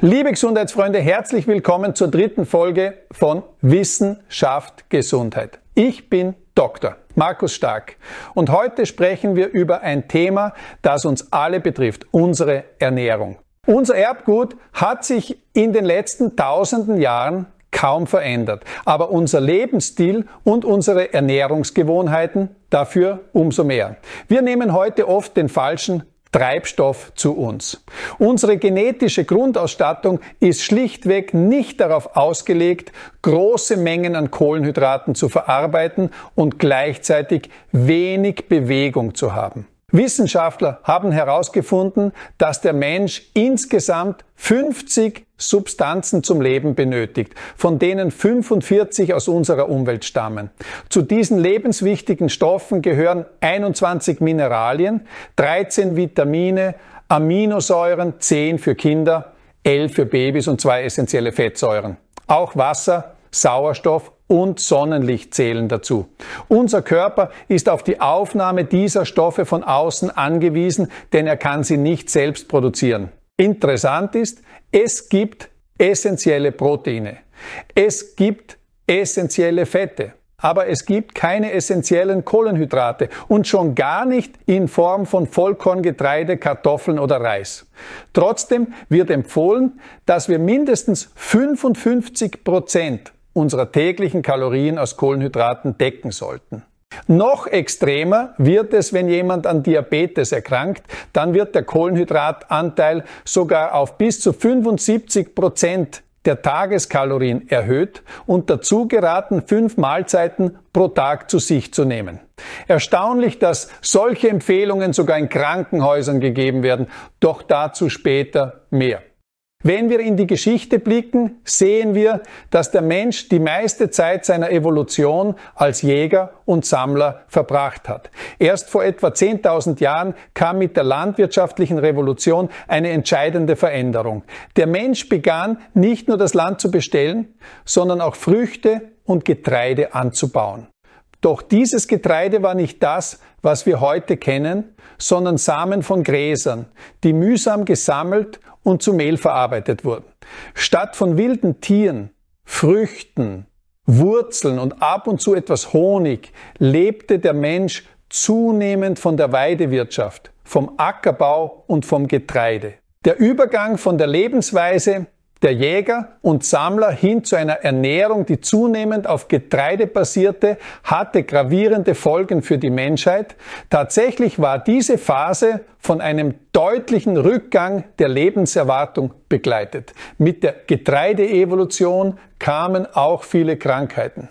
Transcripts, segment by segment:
Liebe Gesundheitsfreunde, herzlich willkommen zur dritten Folge von Wissenschaft Gesundheit. Ich bin Dr. Markus Stark und heute sprechen wir über ein Thema, das uns alle betrifft, unsere Ernährung. Unser Erbgut hat sich in den letzten tausenden Jahren kaum verändert, aber unser Lebensstil und unsere Ernährungsgewohnheiten dafür umso mehr. Wir nehmen heute oft den falschen Treibstoff zu uns. Unsere genetische Grundausstattung ist schlichtweg nicht darauf ausgelegt, große Mengen an Kohlenhydraten zu verarbeiten und gleichzeitig wenig Bewegung zu haben. Wissenschaftler haben herausgefunden, dass der Mensch insgesamt 50 Substanzen zum Leben benötigt, von denen 45 aus unserer Umwelt stammen. Zu diesen lebenswichtigen Stoffen gehören 21 Mineralien, 13 Vitamine, Aminosäuren, 10 für Kinder, 11 für Babys und zwei essentielle Fettsäuren. Auch Wasser, Sauerstoff und Sonnenlicht zählen dazu. Unser Körper ist auf die Aufnahme dieser Stoffe von außen angewiesen, denn er kann sie nicht selbst produzieren interessant ist, es gibt essentielle Proteine. Es gibt essentielle Fette. Aber es gibt keine essentiellen Kohlenhydrate und schon gar nicht in Form von Vollkorngetreide, Kartoffeln oder Reis. Trotzdem wird empfohlen, dass wir mindestens 55 Prozent unserer täglichen Kalorien aus Kohlenhydraten decken sollten. Noch extremer wird es, wenn jemand an Diabetes erkrankt, dann wird der Kohlenhydratanteil sogar auf bis zu 75 Prozent der Tageskalorien erhöht und dazu geraten, fünf Mahlzeiten pro Tag zu sich zu nehmen. Erstaunlich, dass solche Empfehlungen sogar in Krankenhäusern gegeben werden, doch dazu später mehr. Wenn wir in die Geschichte blicken, sehen wir, dass der Mensch die meiste Zeit seiner Evolution als Jäger und Sammler verbracht hat. Erst vor etwa 10.000 Jahren kam mit der landwirtschaftlichen Revolution eine entscheidende Veränderung. Der Mensch begann nicht nur das Land zu bestellen, sondern auch Früchte und Getreide anzubauen. Doch dieses Getreide war nicht das, was wir heute kennen, sondern Samen von Gräsern, die mühsam gesammelt und zu Mehl verarbeitet wurden. Statt von wilden Tieren, Früchten, Wurzeln und ab und zu etwas Honig lebte der Mensch zunehmend von der Weidewirtschaft, vom Ackerbau und vom Getreide. Der Übergang von der Lebensweise der Jäger und Sammler hin zu einer Ernährung, die zunehmend auf Getreide basierte, hatte gravierende Folgen für die Menschheit. Tatsächlich war diese Phase von einem deutlichen Rückgang der Lebenserwartung begleitet. Mit der Getreideevolution kamen auch viele Krankheiten.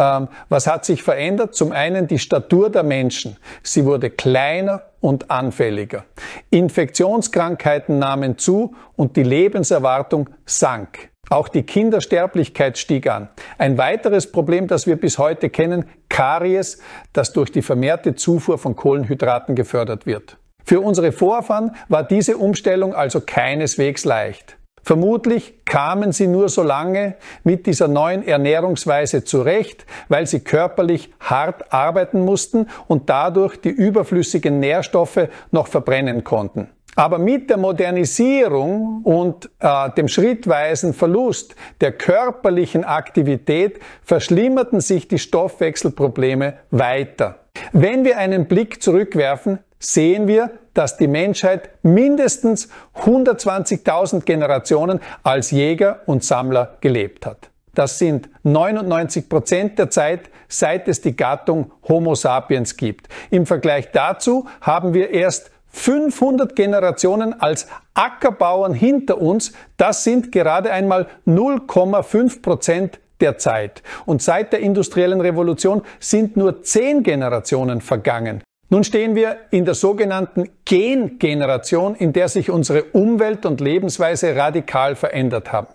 Ähm, was hat sich verändert? Zum einen die Statur der Menschen. Sie wurde kleiner und anfälliger. Infektionskrankheiten nahmen zu und die Lebenserwartung sank. Auch die Kindersterblichkeit stieg an. Ein weiteres Problem, das wir bis heute kennen, Karies, das durch die vermehrte Zufuhr von Kohlenhydraten gefördert wird. Für unsere Vorfahren war diese Umstellung also keineswegs leicht. Vermutlich kamen sie nur so lange mit dieser neuen Ernährungsweise zurecht, weil sie körperlich hart arbeiten mussten und dadurch die überflüssigen Nährstoffe noch verbrennen konnten. Aber mit der Modernisierung und äh, dem schrittweisen Verlust der körperlichen Aktivität verschlimmerten sich die Stoffwechselprobleme weiter. Wenn wir einen Blick zurückwerfen, sehen wir, dass die Menschheit mindestens 120.000 Generationen als Jäger und Sammler gelebt hat. Das sind 99 Prozent der Zeit, seit es die Gattung Homo sapiens gibt. Im Vergleich dazu haben wir erst 500 Generationen als Ackerbauern hinter uns. Das sind gerade einmal 0,5 Prozent der Zeit. Und seit der industriellen Revolution sind nur zehn Generationen vergangen. Nun stehen wir in der sogenannten Gen-Generation, in der sich unsere Umwelt und Lebensweise radikal verändert haben.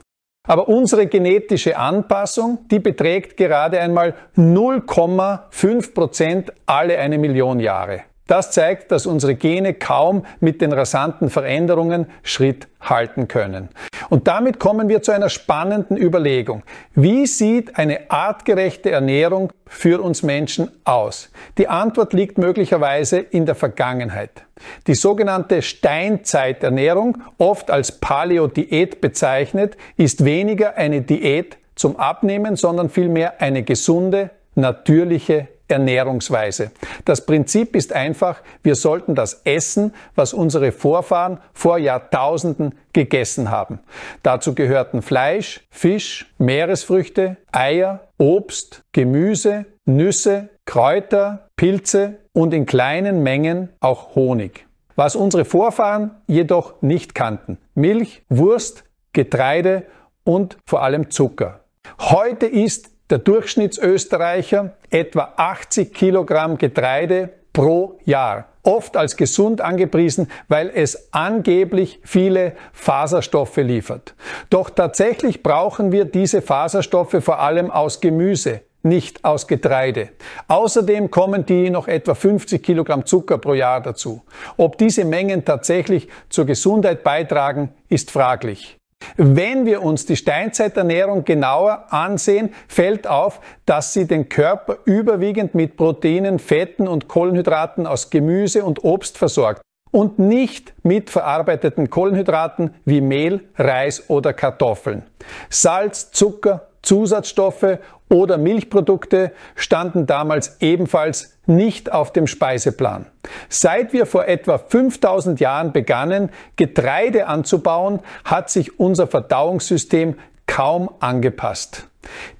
Aber unsere genetische Anpassung, die beträgt gerade einmal 0,5 Prozent alle eine Million Jahre. Das zeigt, dass unsere Gene kaum mit den rasanten Veränderungen Schritt halten können. Und damit kommen wir zu einer spannenden Überlegung. Wie sieht eine artgerechte Ernährung für uns Menschen aus? Die Antwort liegt möglicherweise in der Vergangenheit. Die sogenannte Steinzeiternährung, oft als Paleo-Diät bezeichnet, ist weniger eine Diät zum Abnehmen, sondern vielmehr eine gesunde, natürliche Ernährungsweise. Das Prinzip ist einfach, wir sollten das essen, was unsere Vorfahren vor Jahrtausenden gegessen haben. Dazu gehörten Fleisch, Fisch, Meeresfrüchte, Eier, Obst, Gemüse, Nüsse, Kräuter, Pilze und in kleinen Mengen auch Honig. Was unsere Vorfahren jedoch nicht kannten. Milch, Wurst, Getreide und vor allem Zucker. Heute ist der Durchschnittsösterreicher etwa 80 Kilogramm Getreide pro Jahr. Oft als gesund angepriesen, weil es angeblich viele Faserstoffe liefert. Doch tatsächlich brauchen wir diese Faserstoffe vor allem aus Gemüse, nicht aus Getreide. Außerdem kommen die noch etwa 50 Kilogramm Zucker pro Jahr dazu. Ob diese Mengen tatsächlich zur Gesundheit beitragen, ist fraglich. Wenn wir uns die Steinzeiternährung genauer ansehen, fällt auf, dass sie den Körper überwiegend mit Proteinen, Fetten und Kohlenhydraten aus Gemüse und Obst versorgt und nicht mit verarbeiteten Kohlenhydraten wie Mehl, Reis oder Kartoffeln. Salz, Zucker, Zusatzstoffe oder Milchprodukte standen damals ebenfalls nicht auf dem Speiseplan. Seit wir vor etwa 5000 Jahren begannen, Getreide anzubauen, hat sich unser Verdauungssystem kaum angepasst.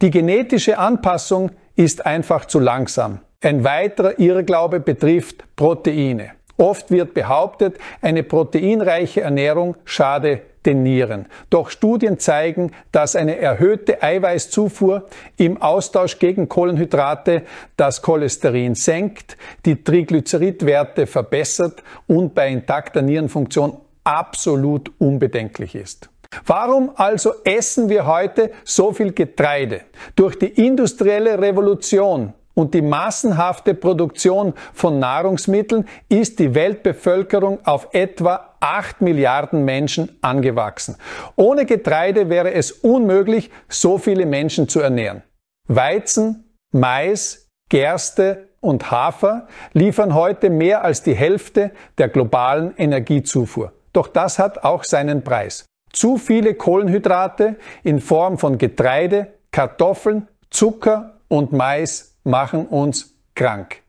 Die genetische Anpassung ist einfach zu langsam. Ein weiterer Irrglaube betrifft Proteine. Oft wird behauptet, eine proteinreiche Ernährung schade den Nieren. Doch Studien zeigen, dass eine erhöhte Eiweißzufuhr im Austausch gegen Kohlenhydrate das Cholesterin senkt, die Triglyceridwerte verbessert und bei intakter Nierenfunktion absolut unbedenklich ist. Warum also essen wir heute so viel Getreide? Durch die industrielle Revolution und die massenhafte Produktion von Nahrungsmitteln ist die Weltbevölkerung auf etwa 8 Milliarden Menschen angewachsen. Ohne Getreide wäre es unmöglich, so viele Menschen zu ernähren. Weizen, Mais, Gerste und Hafer liefern heute mehr als die Hälfte der globalen Energiezufuhr. Doch das hat auch seinen Preis. Zu viele Kohlenhydrate in Form von Getreide, Kartoffeln, Zucker und Mais machen uns krank.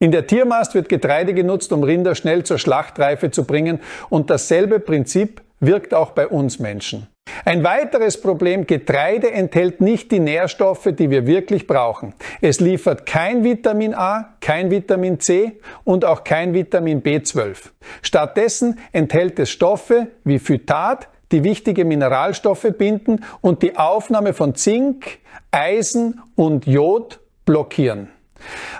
In der Tiermast wird Getreide genutzt, um Rinder schnell zur Schlachtreife zu bringen und dasselbe Prinzip wirkt auch bei uns Menschen. Ein weiteres Problem, Getreide enthält nicht die Nährstoffe, die wir wirklich brauchen. Es liefert kein Vitamin A, kein Vitamin C und auch kein Vitamin B12. Stattdessen enthält es Stoffe wie Phytat, die wichtige Mineralstoffe binden und die Aufnahme von Zink, Eisen und Jod blockieren.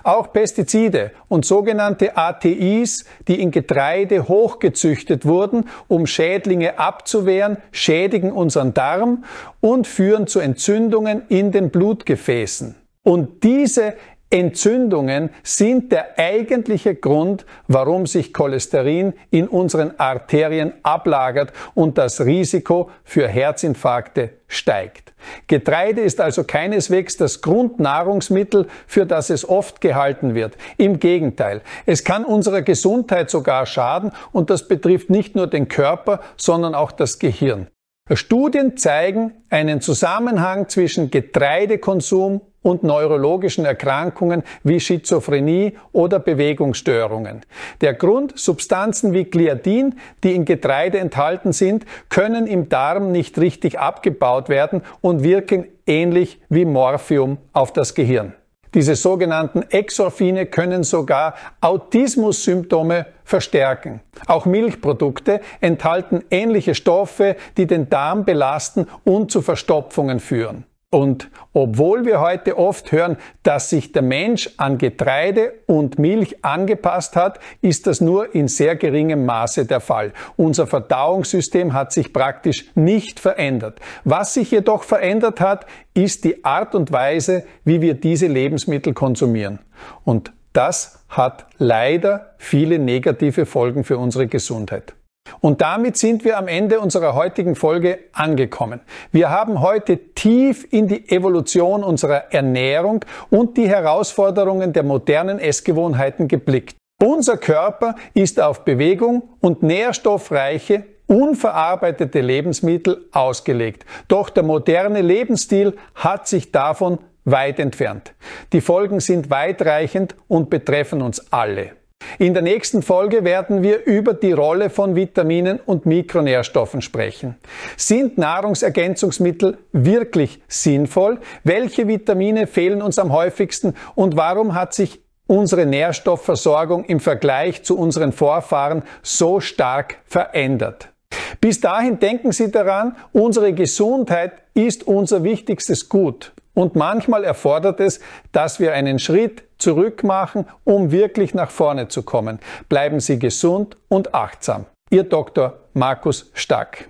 Auch Pestizide und sogenannte ATIs, die in Getreide hochgezüchtet wurden, um Schädlinge abzuwehren, schädigen unseren Darm und führen zu Entzündungen in den Blutgefäßen. Und diese Entzündungen sind der eigentliche Grund, warum sich Cholesterin in unseren Arterien ablagert und das Risiko für Herzinfarkte steigt. Getreide ist also keineswegs das Grundnahrungsmittel, für das es oft gehalten wird. Im Gegenteil, es kann unserer Gesundheit sogar schaden und das betrifft nicht nur den Körper, sondern auch das Gehirn. Studien zeigen einen Zusammenhang zwischen Getreidekonsum und neurologischen Erkrankungen wie Schizophrenie oder Bewegungsstörungen. Der Grund, Substanzen wie Gliadin, die in Getreide enthalten sind, können im Darm nicht richtig abgebaut werden und wirken ähnlich wie Morphium auf das Gehirn. Diese sogenannten Exorphine können sogar Autismus-Symptome verstärken. Auch Milchprodukte enthalten ähnliche Stoffe, die den Darm belasten und zu Verstopfungen führen. Und obwohl wir heute oft hören, dass sich der Mensch an Getreide und Milch angepasst hat, ist das nur in sehr geringem Maße der Fall. Unser Verdauungssystem hat sich praktisch nicht verändert. Was sich jedoch verändert hat, ist die Art und Weise, wie wir diese Lebensmittel konsumieren. Und das hat leider viele negative Folgen für unsere Gesundheit. Und damit sind wir am Ende unserer heutigen Folge angekommen. Wir haben heute tief in die Evolution unserer Ernährung und die Herausforderungen der modernen Essgewohnheiten geblickt. Unser Körper ist auf Bewegung und nährstoffreiche, unverarbeitete Lebensmittel ausgelegt. Doch der moderne Lebensstil hat sich davon weit entfernt. Die Folgen sind weitreichend und betreffen uns alle. In der nächsten Folge werden wir über die Rolle von Vitaminen und Mikronährstoffen sprechen. Sind Nahrungsergänzungsmittel wirklich sinnvoll? Welche Vitamine fehlen uns am häufigsten und warum hat sich unsere Nährstoffversorgung im Vergleich zu unseren Vorfahren so stark verändert? Bis dahin denken Sie daran, unsere Gesundheit ist unser wichtigstes Gut. Und manchmal erfordert es, dass wir einen Schritt zurück machen, um wirklich nach vorne zu kommen. Bleiben Sie gesund und achtsam. Ihr Dr. Markus Stack.